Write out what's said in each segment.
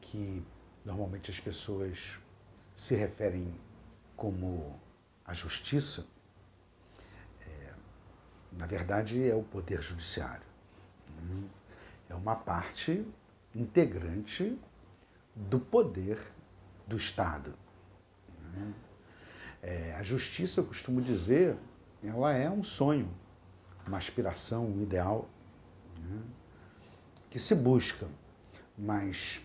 que normalmente as pessoas se referem como a justiça, é, na verdade é o poder judiciário. É uma parte integrante do poder do Estado. É, a justiça, eu costumo dizer, ela é um sonho, uma aspiração, um ideal né, que se busca, mas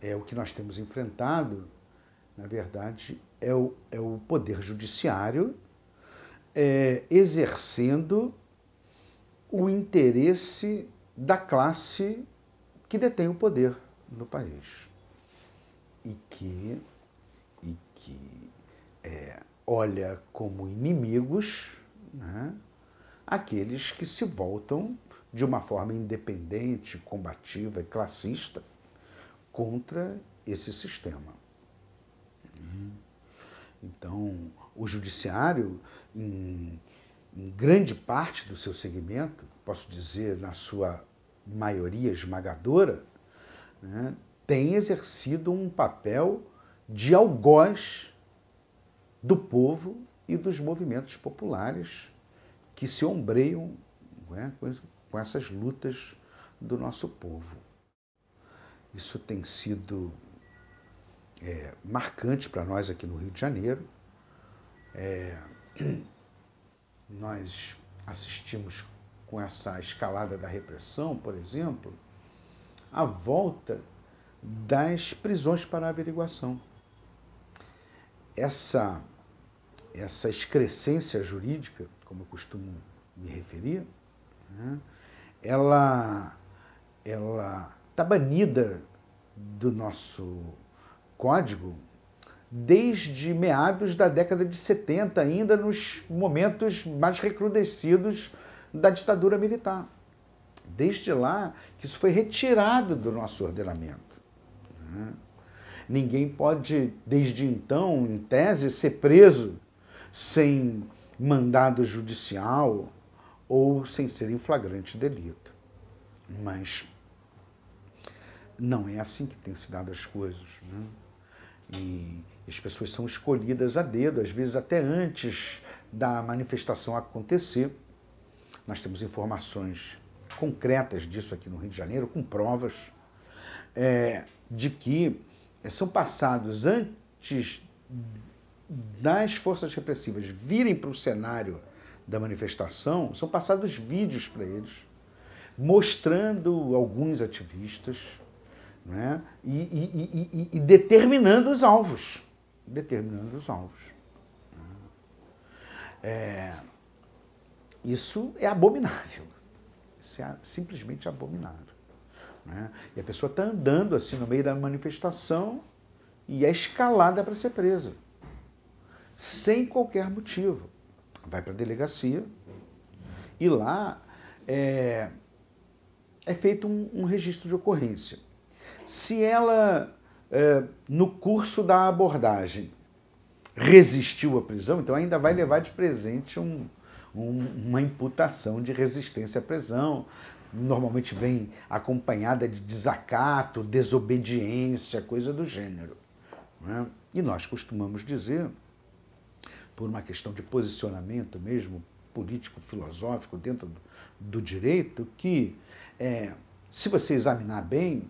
é o que nós temos enfrentado, na verdade, é o, é o poder judiciário é, exercendo o interesse da classe que detém o poder no país e que, e que é, olha como inimigos né, aqueles que se voltam de uma forma independente, combativa e classista contra esse sistema. Então, o judiciário, em, em grande parte do seu segmento, posso dizer na sua maioria esmagadora, né, tem exercido um papel de algoz do povo e dos movimentos populares que se ombreiam né, com essas lutas do nosso povo. Isso tem sido é, marcante para nós aqui no Rio de Janeiro. É, nós assistimos com essa escalada da repressão, por exemplo, a volta das prisões para averiguação. Essa, essa excrescência jurídica, como eu costumo me referir, né, ela, ela está banida do nosso código desde meados da década de 70, ainda nos momentos mais recrudescidos da ditadura militar. Desde lá que isso foi retirado do nosso ordenamento. Né? Ninguém pode, desde então, em tese, ser preso sem mandado judicial ou sem ser em flagrante delito. Mas não é assim que têm se dado as coisas. Né? E as pessoas são escolhidas a dedo, às vezes até antes da manifestação acontecer. Nós temos informações concretas disso aqui no Rio de Janeiro, com provas é, de que é, são passados antes das forças repressivas virem para o cenário da manifestação, são passados vídeos para eles, mostrando alguns ativistas né? e, e, e, e determinando os alvos. Determinando os alvos. É, isso é abominável. Isso é simplesmente abominável. Né? E a pessoa está andando assim no meio da manifestação e é escalada para ser presa. Sem qualquer motivo. Vai para a delegacia e lá é, é feito um, um registro de ocorrência se ela, é, no curso da abordagem, resistiu à prisão, então ainda vai levar de presente um, um, uma imputação de resistência à prisão. Normalmente vem acompanhada de desacato, desobediência, coisa do gênero. Né? E nós costumamos dizer, por uma questão de posicionamento mesmo, político-filosófico dentro do, do, direito, que é, se você examinar bem,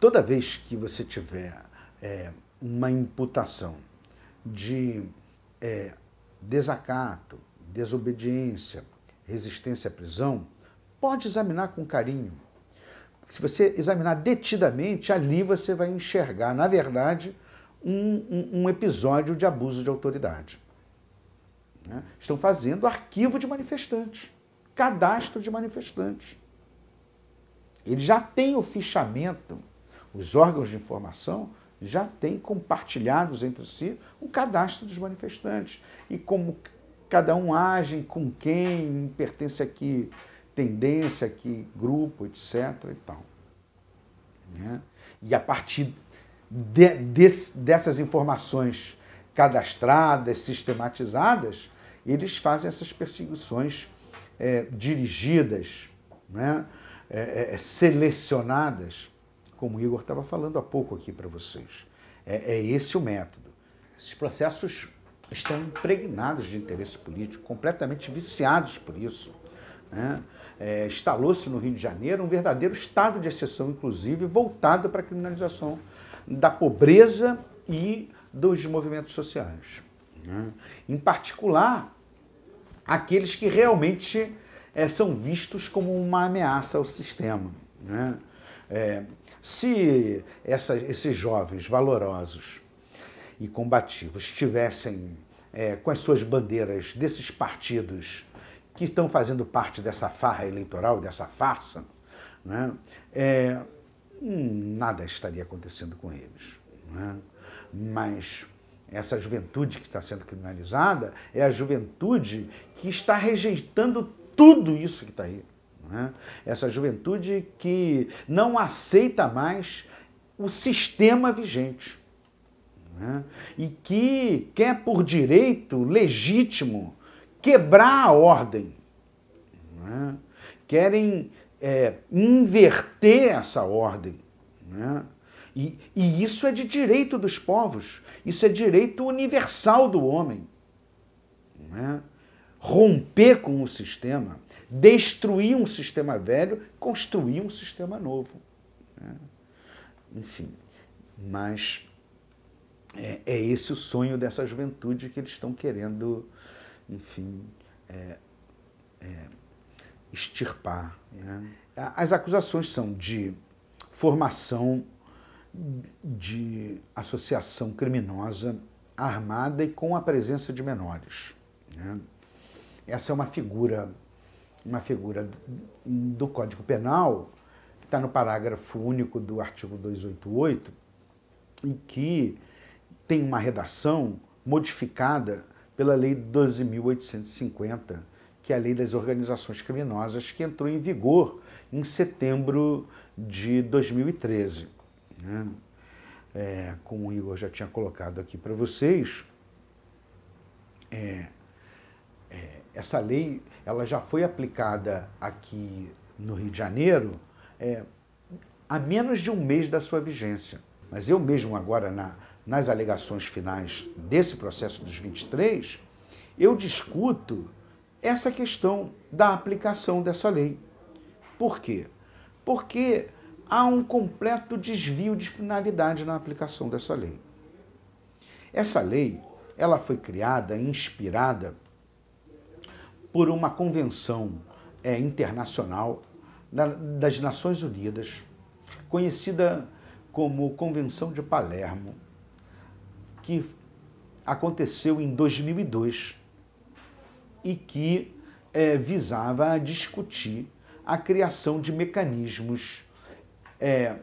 toda vez que você tiver é, uma imputação de é, desacato, desobediência, resistência à prisão, pode examinar com carinho. Se você examinar detidamente, ali você vai enxergar, na verdade, um, um, um episódio de abuso de autoridade. Né? Estão fazendo arquivo de manifestantes, cadastro de manifestantes. Ele já tem o fichamento, os órgãos de informação já têm compartilhados entre si o cadastro dos manifestantes e como cada um age, com quem, pertence a que tendência, a que grupo, etc. E, tal. Né? e a partir de, de, dessas informações cadastradas, sistematizadas, eles fazem essas perseguições é, dirigidas, né? É, é, é, selecionadas, como o Igor estava falando há pouco aqui para vocês. É, é esse o método. Esses processos estão impregnados de interesse político, completamente viciados por isso. Né? É, Instalou-se no Rio de Janeiro um verdadeiro estado de exceção, inclusive, voltado para a criminalização da pobreza e dos movimentos sociais. Né? Em particular, aqueles que realmente é, são vistos como uma ameaça ao sistema. Né? É, se essa, esses jovens valorosos e combativos tivessem é, com as suas bandeiras desses partidos que estão fazendo parte dessa farra eleitoral, dessa farsa, né? é, hum, nada estaria acontecendo com eles. Né? Mas essa juventude que está sendo criminalizada é a juventude que está rejeitando tudo isso que está aí. Né? Essa juventude que não aceita mais o sistema vigente né? e que quer, por direito legítimo, quebrar a ordem. Né? Querem é, inverter essa ordem. Né? E, e isso é de direito dos povos, isso é direito universal do homem. Não é? romper com o sistema, destruir um sistema velho, construir um sistema novo. Né? Enfim, mas é, é, esse o sonho dessa juventude que eles estão querendo, enfim, é, é, extirpar. Né? As acusações são de formação de associação criminosa armada e com a presença de menores. Né? Essa é uma figura, uma figura do Código Penal, que está no parágrafo único do artigo 288, e que tem uma redação modificada pela Lei 12.850, que é a Lei das Organizações Criminosas, que entrou em vigor em setembro de 2013. Né? É, como o Igor já tinha colocado aqui para vocês, é, é, essa lei ela já foi aplicada aqui no Rio de Janeiro é, há menos de um mês da sua vigência. Mas eu mesmo agora, na, nas alegações finais desse processo dos 23, eu discuto essa questão da aplicação dessa lei. Por quê? Porque há um completo desvio de finalidade na aplicação dessa lei. Essa lei, ela foi criada, inspirada por uma convenção é, internacional da, das Nações Unidas, conhecida como Convenção de Palermo, que aconteceu em 2002 e que é, visava discutir a criação de mecanismos é,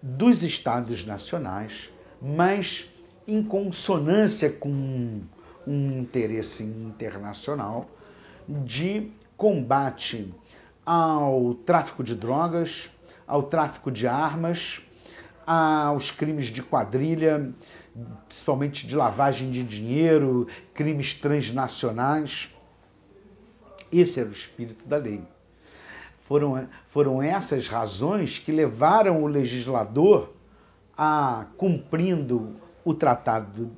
dos estados nacionais, mas em consonância com um interesse internacional de combate ao tráfico de drogas, ao tráfico de armas, aos crimes de quadrilha, principalmente de lavagem de dinheiro, crimes transnacionais. Esse era o espírito da lei. Foram, foram essas razões que levaram o legislador a, cumprindo o tratado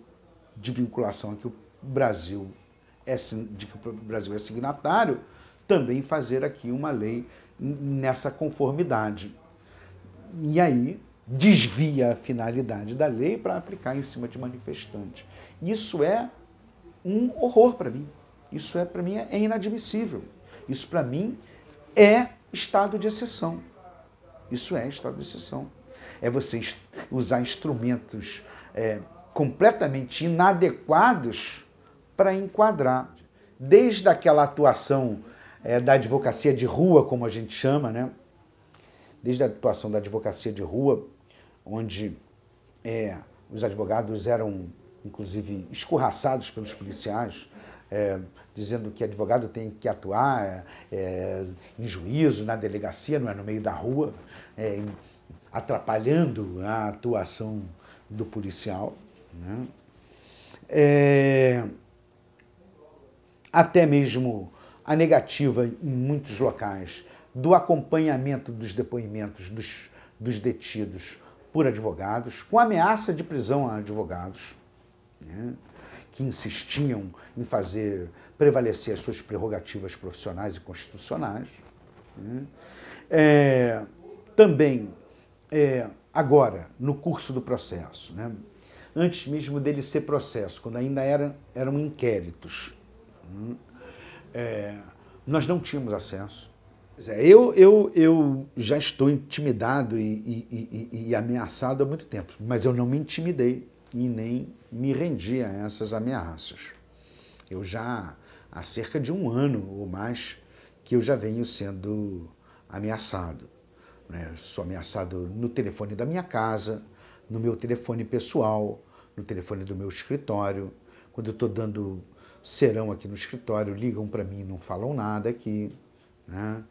de vinculação a que o Brasil é, de que o Brasil é signatário, também fazer aqui uma lei nessa conformidade. E aí desvia a finalidade da lei para aplicar em cima de manifestante. Isso é um horror para mim. Isso é para mim é inadmissível. Isso para mim é estado de exceção. Isso é estado de exceção. É você usar instrumentos é, completamente inadequados para enquadrar. Desde aquela atuação é, da advocacia de rua, como a gente chama, né? desde a atuação da advocacia de rua, onde é, os advogados eram, inclusive, escorraçados pelos policiais, é, dizendo que advogado tem que atuar é, é em juízo, na delegacia, não é no meio da rua, é, atrapalhando a atuação do policial. Né? É, até mesmo a negativa em muitos locais do acompanhamento dos depoimentos dos, dos detidos por advogados, com ameaça de prisão a advogados, né, que insistiam em fazer prevalecer as suas prerrogativas profissionais e constitucionais. Né. É, também, é, agora, no curso do processo, né, antes mesmo dele ser processo, quando ainda era, eram inquéritos, Hum. É, nós não tínhamos acesso. Eu, eu, eu já estou intimidado e, e, e, e, ameaçado há muito tempo, mas eu não me intimidei e nem me rendi a essas ameaças. Eu já, há cerca de um ano ou mais, que eu já venho sendo ameaçado. Né? Sou ameaçado no telefone da minha casa, no meu telefone pessoal, no telefone do meu escritório, quando eu estou dando serão aqui no escritório, ligam para mim, não falam nada aqui. Né?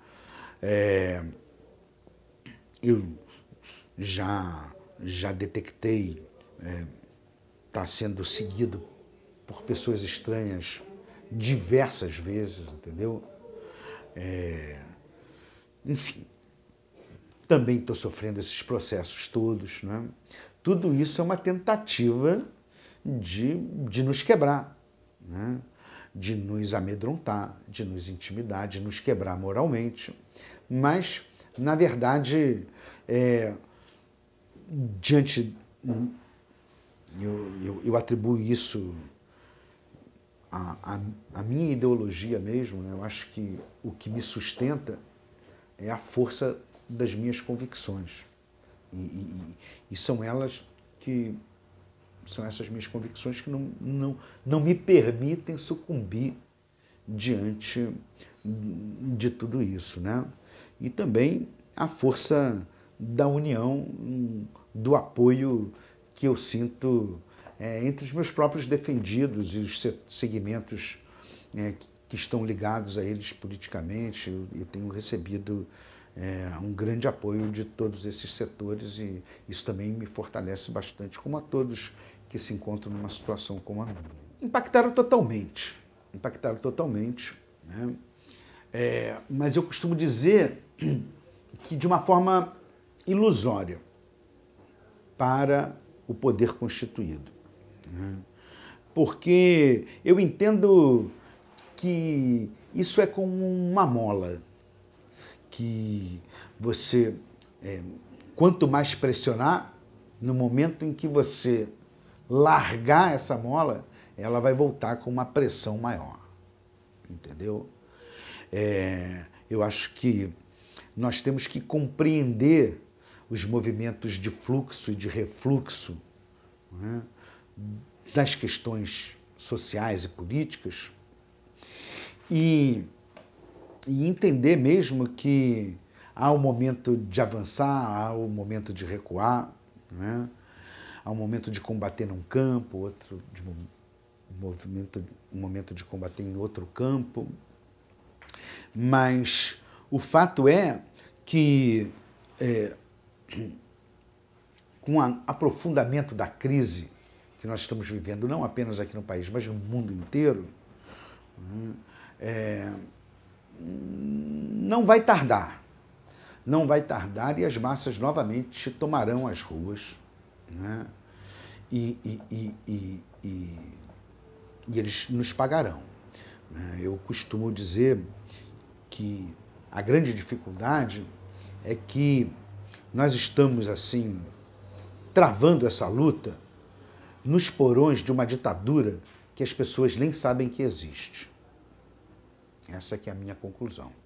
É, eu já, já detectei, está é, tá sendo seguido por pessoas estranhas diversas vezes, entendeu? É, enfim, também estou sofrendo esses processos todos. Né? Tudo isso é uma tentativa de, de nos quebrar, né? de nos amedrontar, de nos intimidar, de nos quebrar moralmente. Mas, na verdade, é, diante. Eu, eu, eu, atribuo isso à, à, à minha ideologia mesmo, né? eu acho que o que me sustenta é a força das minhas convicções. e, e, e são elas que são essas minhas convicções que não, não, não me permitem sucumbir diante de tudo isso, né? E também a força da união, do apoio que eu sinto é, entre os meus próprios defendidos e os segmentos é, que estão ligados a eles politicamente. Eu, eu tenho recebido é, um grande apoio de todos esses setores e isso também me fortalece bastante, como a todos que se encontram numa situação como a minha. Impactaram totalmente, impactaram totalmente, né? É, mas eu costumo dizer que de uma forma ilusória para o poder constituído. Né? Porque eu entendo que isso é como uma mola, que você, é, quanto mais pressionar, no momento em que você largar essa mola, ela vai voltar com uma pressão maior. Entendeu? É, eu acho que nós temos que compreender os movimentos de fluxo e de refluxo né, das questões sociais e políticas e, e entender mesmo que há o um momento de avançar, há o um momento de recuar. Né? Há um momento de combater num campo, outro de um movimento, um momento de combater em outro campo. Mas o fato é que, é, com o aprofundamento da crise que nós estamos vivendo, não apenas aqui no país, mas no mundo inteiro, hum, é, não vai tardar. Não vai tardar e as massas novamente tomarão as ruas né? E, e, e, e, e eles nos pagarão. Né? Eu costumo dizer que a grande dificuldade é que nós estamos assim travando essa luta nos porões de uma ditadura que as pessoas nem sabem que existe. Essa é a minha conclusão.